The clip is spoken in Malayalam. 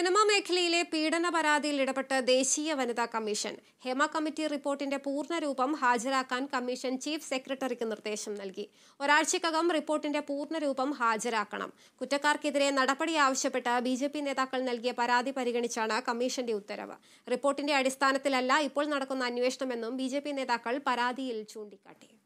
സിനിമാ മേഖലയിലെ പീഡന പരാതിയിൽ ഇടപെട്ട് ദേശീയ വനിതാ കമ്മീഷൻ ഹേമ കമ്മിറ്റി റിപ്പോർട്ടിന്റെ പൂർണ്ണരൂപം ഹാജരാക്കാൻ കമ്മീഷൻ ചീഫ് സെക്രട്ടറിക്ക് നിർദ്ദേശം നൽകി ഒരാഴ്ചക്കകം റിപ്പോർട്ടിന്റെ പൂർണ്ണരൂപം ഹാജരാക്കണം കുറ്റക്കാർക്കെതിരെ നടപടി ആവശ്യപ്പെട്ട് ബി ജെ പി നേതാക്കൾ നൽകിയ പരാതി പരിഗണിച്ചാണ് കമ്മീഷന്റെ ഉത്തരവ് റിപ്പോർട്ടിന്റെ അടിസ്ഥാനത്തിലല്ല ഇപ്പോൾ നടക്കുന്ന അന്വേഷണമെന്നും ബി നേതാക്കൾ പരാതിയിൽ ചൂണ്ടിക്കാട്ടി